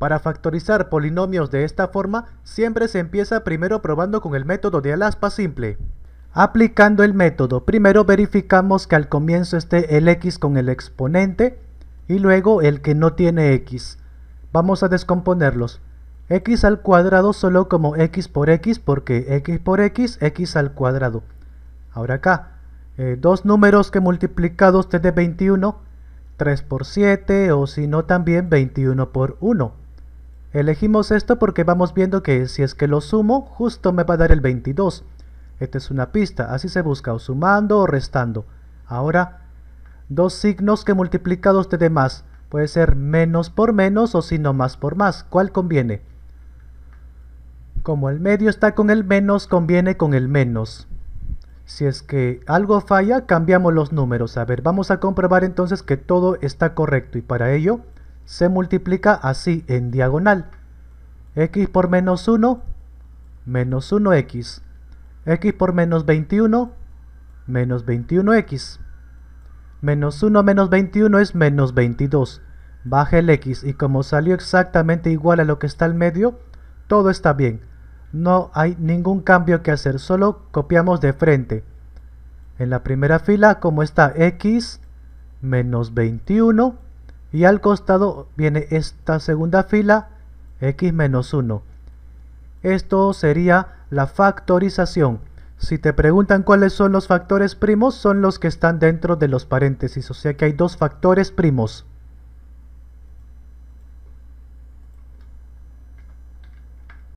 Para factorizar polinomios de esta forma, siempre se empieza primero probando con el método de Alaspa simple. Aplicando el método, primero verificamos que al comienzo esté el x con el exponente y luego el que no tiene x. Vamos a descomponerlos. x al cuadrado solo como x por x porque x por x, x al cuadrado. Ahora acá, eh, dos números que multiplicados te 21, 3 por 7 o si no también 21 por 1. Elegimos esto porque vamos viendo que si es que lo sumo, justo me va a dar el 22. Esta es una pista, así se busca, o sumando o restando. Ahora, dos signos que multiplicados te dé más. Puede ser menos por menos o sino más por más. ¿Cuál conviene? Como el medio está con el menos, conviene con el menos. Si es que algo falla, cambiamos los números. A ver, vamos a comprobar entonces que todo está correcto y para ello se multiplica así en diagonal. x por menos 1, menos 1x. x por menos 21, menos 21x. Menos 1 menos 21 es menos 22. Baje el x y como salió exactamente igual a lo que está al medio, todo está bien. No hay ningún cambio que hacer, solo copiamos de frente. En la primera fila, como está x menos 21 y al costado viene esta segunda fila x menos 1 esto sería la factorización si te preguntan cuáles son los factores primos son los que están dentro de los paréntesis o sea que hay dos factores primos